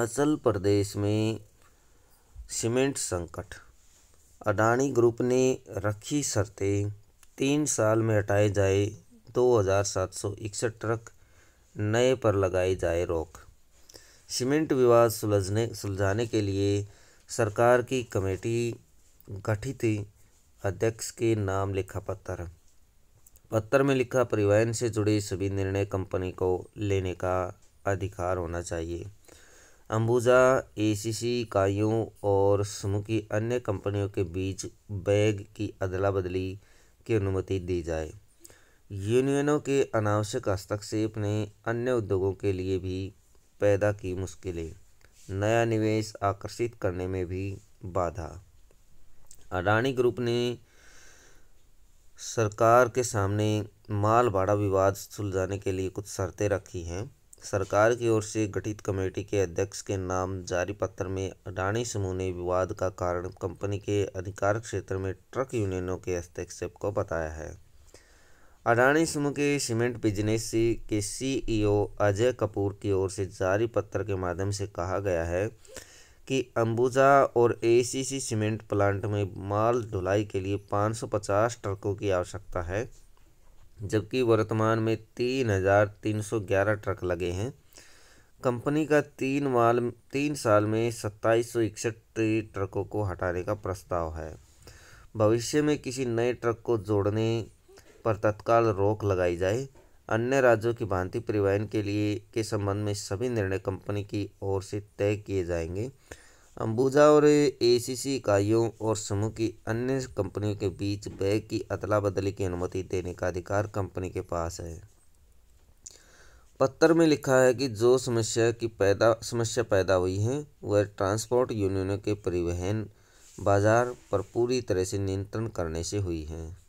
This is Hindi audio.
हिमाचल प्रदेश में सीमेंट संकट अडानी ग्रुप ने रखी शर्तें तीन साल में हटाए जाए दो हज़ार सात सौ इकसठ ट्रक नए पर लगाई जाए रोक सीमेंट विवाद सुलझने सुलझाने के लिए सरकार की कमेटी गठित अध्यक्ष के नाम लिखा पत्र पत्र में लिखा परिवहन से जुड़े सभी निर्णय कंपनी को लेने का अधिकार होना चाहिए अंबुजा एसीसी इकाइयों और समूह की अन्य कंपनियों के बीच बैग की अदला बदली की अनुमति दी जाए यूनियनों के अनावश्यक हस्तक्षेप ने अन्य उद्योगों के लिए भी पैदा की मुश्किलें नया निवेश आकर्षित करने में भी बाधा अडानी ग्रुप ने सरकार के सामने माल भाड़ा विवाद सुलझाने के लिए कुछ शर्तें रखी हैं सरकार की ओर से गठित कमेटी के अध्यक्ष के नाम जारी पत्र में अडानी समूह ने विवाद का कारण कंपनी के अधिकार क्षेत्र में ट्रक यूनियनों के हस्तक्षेप को बताया है अडानी समूह के सीमेंट बिजनेस के सीईओ अजय कपूर की ओर से जारी पत्र के माध्यम से कहा गया है कि अंबुजा और एसीसी सीमेंट प्लांट में माल ढुलाई के लिए 550 ट्रकों की आवश्यकता है जबकि वर्तमान में तीन हजार तीन सौ ग्यारह ट्रक लगे हैं कंपनी का तीन माल तीन साल में सत्ताईस सौ इकसठ ट्रकों को हटाने का प्रस्ताव है भविष्य में किसी नए ट्रक को जोड़ने पर तत्काल रोक लगाई जाए अन्य राज्यों की भांति परिवहन के लिए के संबंध में सभी निर्णय कंपनी की ओर से तय किए जाएंगे अंबुजा और एसीसी इकाइयों और समूह की अन्य कंपनियों के बीच बैग की अदला बदली की अनुमति देने का अधिकार कंपनी के पास है पत्र में लिखा है कि जो समस्या की पैदा समस्या पैदा हुई है वह ट्रांसपोर्ट यूनियनों के परिवहन बाजार पर पूरी तरह से नियंत्रण करने से हुई है